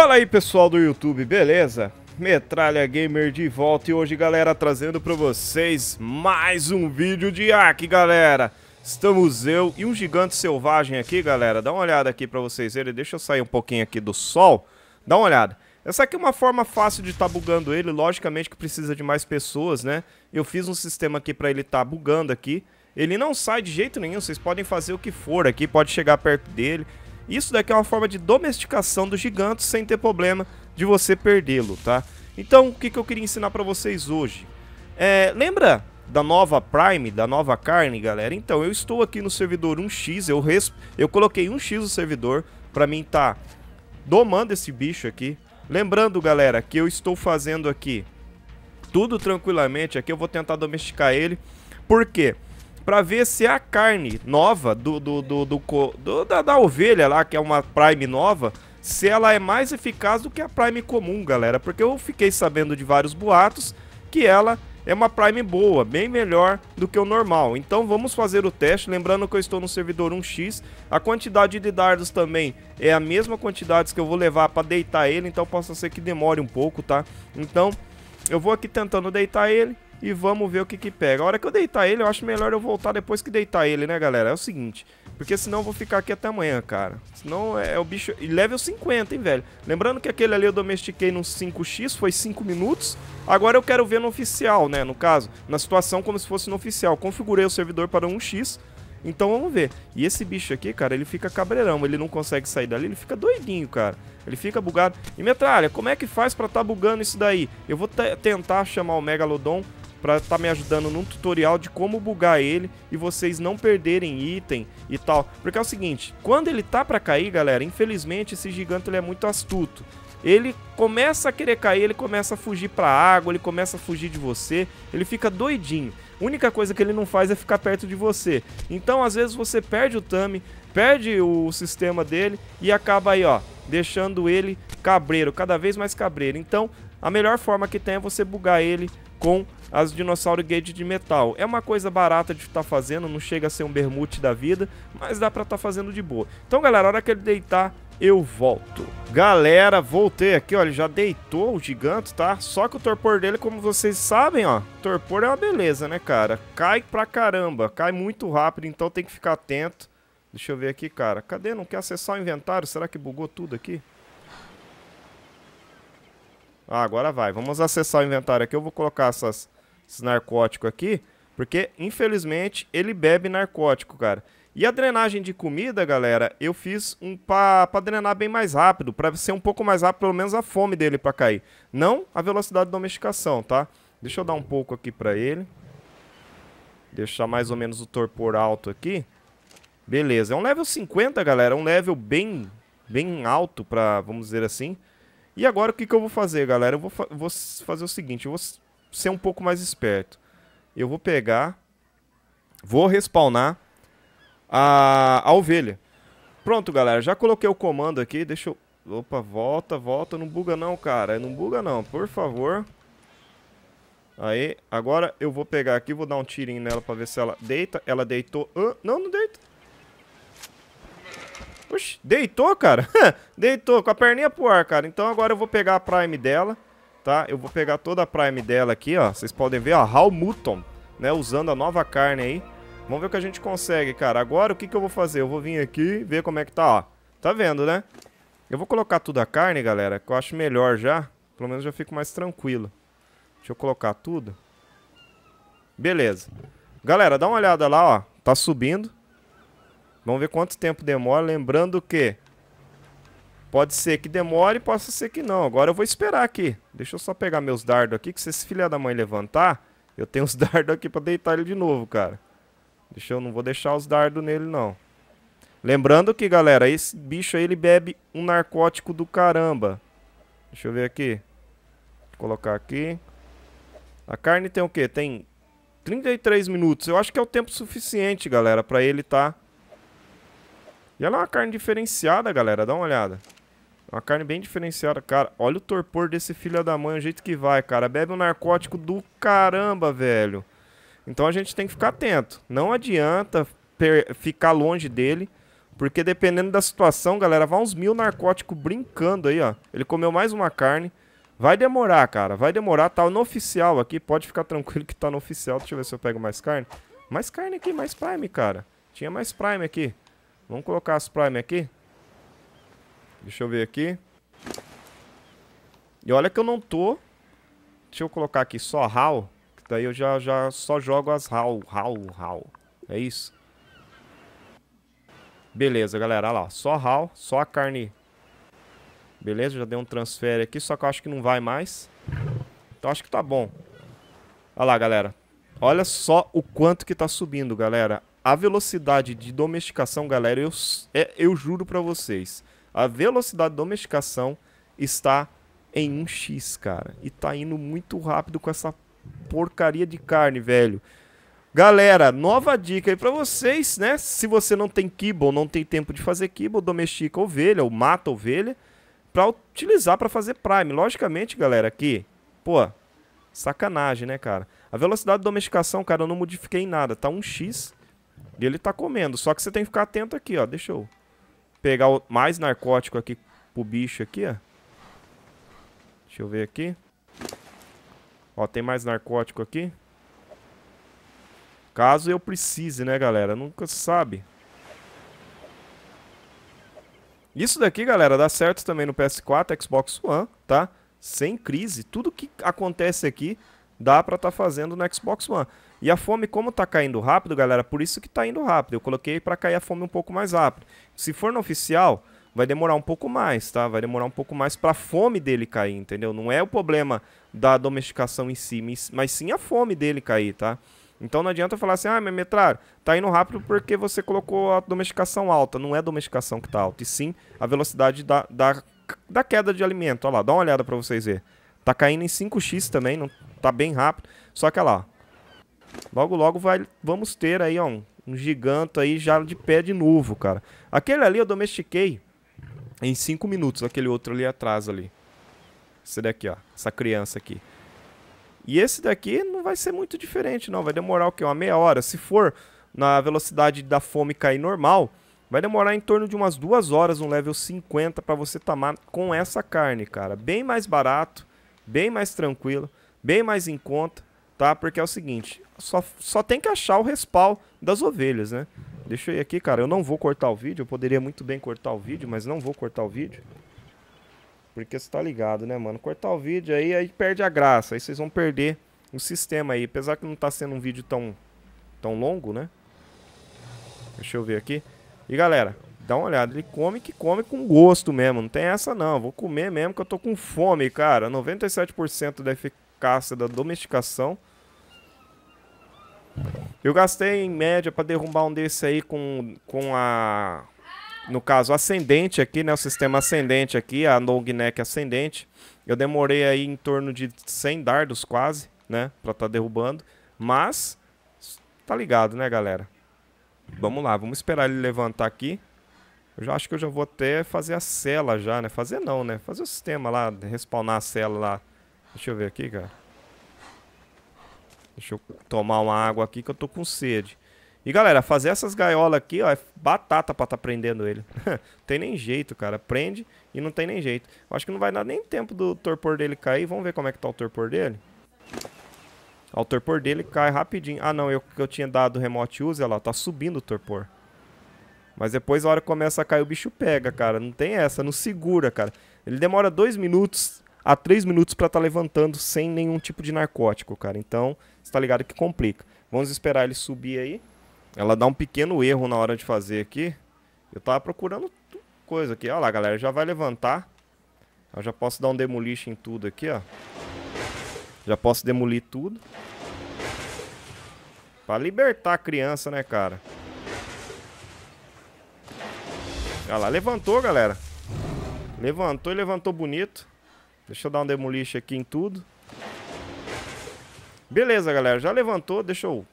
Fala aí pessoal do YouTube, beleza? Metralha Gamer de volta e hoje galera trazendo para vocês mais um vídeo de Ark galera Estamos eu e um gigante selvagem aqui galera, dá uma olhada aqui para vocês verem, deixa eu sair um pouquinho aqui do sol Dá uma olhada, essa aqui é uma forma fácil de estar tá bugando ele, logicamente que precisa de mais pessoas né Eu fiz um sistema aqui para ele estar tá bugando aqui ele não sai de jeito nenhum, vocês podem fazer o que for aqui, pode chegar perto dele isso daqui é uma forma de domesticação do gigante sem ter problema de você perdê-lo, tá? Então, o que, que eu queria ensinar para vocês hoje? É, lembra da nova Prime, da nova carne, galera? Então, eu estou aqui no servidor 1x, eu, res... eu coloquei 1x no servidor para mim tá domando esse bicho aqui. Lembrando, galera, que eu estou fazendo aqui tudo tranquilamente. Aqui eu vou tentar domesticar ele. Por quê? Porque para ver se a carne nova do, do, do, do, do da, da, ovelha lá, que é uma Prime nova, se ela é mais eficaz do que a Prime comum, galera. Porque eu fiquei sabendo de vários boatos que ela é uma Prime boa, bem melhor do que o normal. Então vamos fazer o teste, lembrando que eu estou no servidor 1x. A quantidade de dardos também é a mesma quantidade que eu vou levar para deitar ele, então possa ser que demore um pouco, tá? Então eu vou aqui tentando deitar ele. E vamos ver o que que pega. A hora que eu deitar ele, eu acho melhor eu voltar depois que deitar ele, né, galera? É o seguinte, porque senão eu vou ficar aqui até amanhã, cara. Senão é, é o bicho... E level 50, hein, velho? Lembrando que aquele ali eu domestiquei num 5x, foi 5 minutos. Agora eu quero ver no oficial, né, no caso. Na situação como se fosse no oficial. Configurei o servidor para 1x. Então vamos ver. E esse bicho aqui, cara, ele fica cabreirão. Ele não consegue sair dali, ele fica doidinho, cara. Ele fica bugado. E metralha, como é que faz pra tá bugando isso daí? Eu vou tentar chamar o Megalodon para estar tá me ajudando num tutorial de como bugar ele e vocês não perderem item e tal. Porque é o seguinte, quando ele tá para cair, galera, infelizmente esse gigante ele é muito astuto. Ele começa a querer cair, ele começa a fugir para a água, ele começa a fugir de você, ele fica doidinho. A única coisa que ele não faz é ficar perto de você. Então, às vezes você perde o tami perde o sistema dele e acaba aí, ó, deixando ele cabreiro, cada vez mais cabreiro. Então, a melhor forma que tem é você bugar ele com as Dinossauro Gate de metal. É uma coisa barata de estar tá fazendo, não chega a ser um bermute da vida, mas dá pra estar tá fazendo de boa. Então, galera, a hora que ele deitar, eu volto. Galera, voltei aqui, ó, ele já deitou o gigante, tá? Só que o torpor dele, como vocês sabem, ó, torpor é uma beleza, né, cara? Cai pra caramba, cai muito rápido, então tem que ficar atento. Deixa eu ver aqui, cara. Cadê? Não quer acessar o inventário? Será que bugou tudo aqui? Ah, agora vai. Vamos acessar o inventário aqui. Eu vou colocar essas esse narcótico aqui, porque infelizmente ele bebe narcótico, cara. E a drenagem de comida, galera, eu fiz um para drenar bem mais rápido, para ser um pouco mais rápido, pelo menos a fome dele para cair. Não a velocidade de domesticação, tá? Deixa eu dar um pouco aqui para ele. Deixar mais ou menos o torpor alto aqui. Beleza, é um level 50, galera, um level bem, bem alto, pra, vamos dizer assim. E agora o que, que eu vou fazer, galera? Eu vou, fa vou fazer o seguinte, eu vou ser um pouco mais esperto. Eu vou pegar, vou respawnar a, a ovelha. Pronto, galera, já coloquei o comando aqui, deixa eu... Opa, volta, volta, não buga não, cara, não buga não, por favor. Aí, agora eu vou pegar aqui, vou dar um tirinho nela pra ver se ela deita. Ela deitou. não, não deita. Oxi, deitou, cara? deitou, com a perninha pro ar, cara. Então agora eu vou pegar a Prime dela tá? Eu vou pegar toda a Prime dela aqui, ó. Vocês podem ver, ó, Hal Mutton, né? Usando a nova carne aí. Vamos ver o que a gente consegue, cara. Agora, o que, que eu vou fazer? Eu vou vir aqui ver como é que tá, ó. Tá vendo, né? Eu vou colocar tudo a carne, galera, que eu acho melhor já. Pelo menos já fico mais tranquilo. Deixa eu colocar tudo. Beleza. Galera, dá uma olhada lá, ó. Tá subindo. Vamos ver quanto tempo demora. Lembrando que Pode ser que demore, pode ser que não. Agora eu vou esperar aqui. Deixa eu só pegar meus dardos aqui, que se esse filha da mãe levantar, eu tenho os dardos aqui pra deitar ele de novo, cara. Deixa eu, não vou deixar os dardos nele, não. Lembrando que, galera, esse bicho aí, ele bebe um narcótico do caramba. Deixa eu ver aqui. Vou colocar aqui. A carne tem o quê? Tem 33 minutos. Eu acho que é o tempo suficiente, galera, pra ele tá... E ela é uma carne diferenciada, galera. Dá uma olhada. É uma carne bem diferenciada, cara. Olha o torpor desse filho da mãe, o jeito que vai, cara. Bebe um narcótico do caramba, velho. Então a gente tem que ficar atento. Não adianta ficar longe dele, porque dependendo da situação, galera, vai uns mil narcóticos brincando aí, ó. Ele comeu mais uma carne. Vai demorar, cara. Vai demorar. Tá no oficial aqui. Pode ficar tranquilo que tá no oficial. Deixa eu ver se eu pego mais carne. Mais carne aqui, mais Prime, cara. Tinha mais Prime aqui. Vamos colocar as Prime aqui. Deixa eu ver aqui. E olha que eu não tô... Deixa eu colocar aqui só HAL. daí eu já, já só jogo as HAL, HAL, HAL. É isso? Beleza, galera. Olha lá. Só HAL, só a carne... Beleza, já dei um transfer aqui, só que eu acho que não vai mais. Então acho que tá bom. Olha lá, galera. Olha só o quanto que tá subindo, galera. A velocidade de domesticação, galera, eu, é, eu juro pra vocês... A velocidade de domesticação está em 1x, cara. E tá indo muito rápido com essa porcaria de carne, velho. Galera, nova dica aí para vocês, né? Se você não tem kibble, não tem tempo de fazer kibble, domestica ovelha ou mata ovelha para utilizar para fazer prime. Logicamente, galera, aqui, pô, sacanagem, né, cara? A velocidade de domesticação, cara, eu não modifiquei em nada, tá 1x e ele tá comendo. Só que você tem que ficar atento aqui, ó, deixa eu pegar o, mais narcótico aqui pro bicho aqui, ó. Deixa eu ver aqui. Ó, tem mais narcótico aqui. Caso eu precise, né, galera? Nunca se sabe. Isso daqui, galera, dá certo também no PS4, Xbox One, tá? Sem crise. Tudo que acontece aqui dá pra tá fazendo no Xbox One. E a fome, como está caindo rápido, galera, por isso que está indo rápido. Eu coloquei para cair a fome um pouco mais rápido. Se for no oficial, vai demorar um pouco mais, tá? Vai demorar um pouco mais para fome dele cair, entendeu? Não é o problema da domesticação em si, mas sim a fome dele cair, tá? Então não adianta falar assim, ah, meu metrário, tá indo rápido porque você colocou a domesticação alta. Não é a domesticação que tá alta, e sim a velocidade da, da, da queda de alimento. Olha lá, dá uma olhada para vocês ver. Tá caindo em 5x também, não, tá bem rápido. Só que olha lá, Logo, logo vai, vamos ter aí, ó, um, um gigante aí já de pé de novo, cara. Aquele ali eu domestiquei em 5 minutos, aquele outro ali atrás ali. Esse daqui, ó, essa criança aqui. E esse daqui não vai ser muito diferente, não. Vai demorar o quê? Uma meia hora. Se for na velocidade da fome cair normal, vai demorar em torno de umas duas horas um level 50 para você tamar com essa carne, cara. Bem mais barato, bem mais tranquilo, bem mais em conta, tá? Porque é o seguinte, só, só tem que achar o respaldo das ovelhas, né? Deixa eu ir aqui, cara. Eu não vou cortar o vídeo. Eu poderia muito bem cortar o vídeo, mas não vou cortar o vídeo. Porque você tá ligado, né, mano? Cortar o vídeo aí, aí perde a graça. Aí vocês vão perder o sistema aí. Apesar que não tá sendo um vídeo tão, tão longo, né? Deixa eu ver aqui. E galera, dá uma olhada. Ele come que come com gosto mesmo. Não tem essa não. Vou comer mesmo que eu tô com fome, cara. 97% da eficácia da domesticação eu gastei em média para derrubar um desse aí com, com a. No caso, ascendente aqui, né? O sistema ascendente aqui, a long neck ascendente. Eu demorei aí em torno de 100 dardos quase, né? Pra tá derrubando. Mas, tá ligado, né, galera? Vamos lá, vamos esperar ele levantar aqui. Eu já acho que eu já vou até fazer a cela já, né? Fazer não, né? Fazer o sistema lá, respawnar a cela lá. Deixa eu ver aqui, cara. Deixa eu tomar uma água aqui que eu tô com sede. E galera, fazer essas gaiolas aqui, ó, é batata pra tá prendendo ele. tem nem jeito, cara. Prende e não tem nem jeito. Eu acho que não vai dar nem tempo do torpor dele cair. Vamos ver como é que tá o torpor dele. Ó, o torpor dele cai rapidinho. Ah, não, eu que eu tinha dado remote use, olha lá, tá subindo o torpor. Mas depois a hora que começa a cair o bicho pega, cara. Não tem essa, não segura, cara. Ele demora dois minutos Há 3 minutos para estar tá levantando sem nenhum tipo de narcótico, cara. Então, está ligado que complica. Vamos esperar ele subir aí. Ela dá um pequeno erro na hora de fazer aqui. Eu tava procurando coisa aqui. Olha lá, galera, já vai levantar. Eu já posso dar um demolition em tudo aqui, ó. Já posso demolir tudo. Pra libertar a criança, né, cara? Olha lá, levantou, galera. Levantou e levantou bonito. Deixa eu dar um demolish aqui em tudo. Beleza, galera. Já levantou. Deixa eu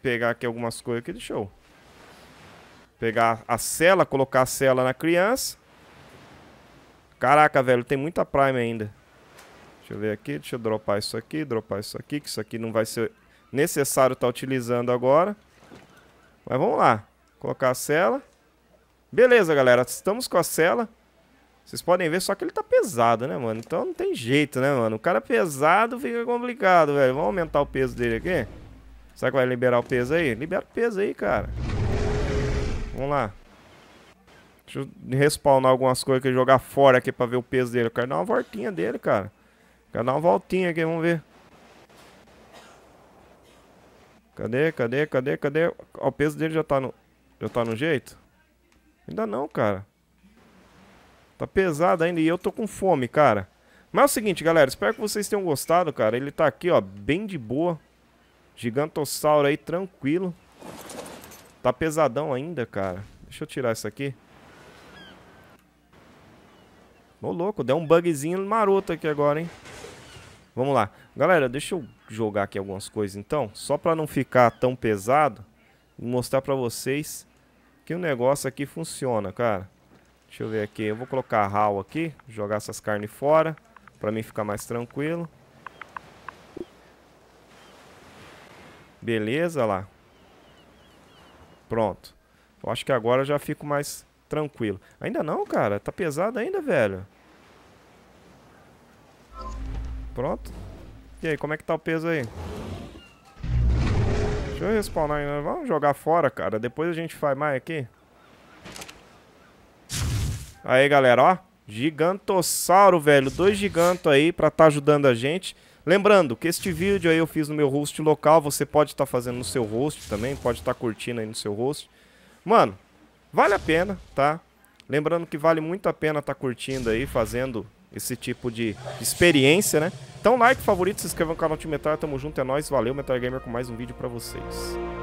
pegar aqui algumas coisas aqui. Deixa eu pegar a cela, colocar a cela na criança. Caraca, velho. Tem muita Prime ainda. Deixa eu ver aqui. Deixa eu dropar isso aqui, dropar isso aqui. Que isso aqui não vai ser necessário estar tá utilizando agora. Mas vamos lá. Colocar a cela. Beleza, galera. Estamos com a cela. Vocês podem ver, só que ele tá pesado, né, mano? Então não tem jeito, né, mano? O cara pesado fica complicado, velho. Vamos aumentar o peso dele aqui? Será que vai liberar o peso aí? Libera o peso aí, cara. Vamos lá. Deixa eu respawnar algumas coisas que jogar fora aqui pra ver o peso dele. Eu quero dar uma voltinha dele, cara. Eu quero dar uma voltinha aqui, vamos ver. Cadê, cadê, cadê, cadê? Ó, o peso dele já tá no... Já tá no jeito? Ainda não, cara. Tá pesado ainda e eu tô com fome, cara. Mas é o seguinte, galera. Espero que vocês tenham gostado, cara. Ele tá aqui, ó, bem de boa. Gigantossauro aí, tranquilo. Tá pesadão ainda, cara. Deixa eu tirar isso aqui. Ô, louco, deu um bugzinho maroto aqui agora, hein? Vamos lá. Galera, deixa eu jogar aqui algumas coisas, então. Só pra não ficar tão pesado. E mostrar pra vocês que o negócio aqui funciona, cara. Deixa eu ver aqui. Eu vou colocar Hall aqui. Jogar essas carnes fora. Pra mim ficar mais tranquilo. Beleza, lá. Pronto. Eu acho que agora eu já fico mais tranquilo. Ainda não, cara. Tá pesado ainda, velho. Pronto. E aí, como é que tá o peso aí? Deixa eu respawnar ainda. Né? Vamos jogar fora, cara. Depois a gente faz mais aqui. Aí, galera, ó. Gigantossauro, velho. Dois gigantos aí pra estar tá ajudando a gente. Lembrando que este vídeo aí eu fiz no meu host local. Você pode estar tá fazendo no seu host também. Pode estar tá curtindo aí no seu host. Mano, vale a pena, tá? Lembrando que vale muito a pena estar tá curtindo aí, fazendo esse tipo de experiência, né? Então, like, favorito, se inscreva no canal de Metal. Tamo junto, é nóis. Valeu, Metal Gamer, com mais um vídeo pra vocês.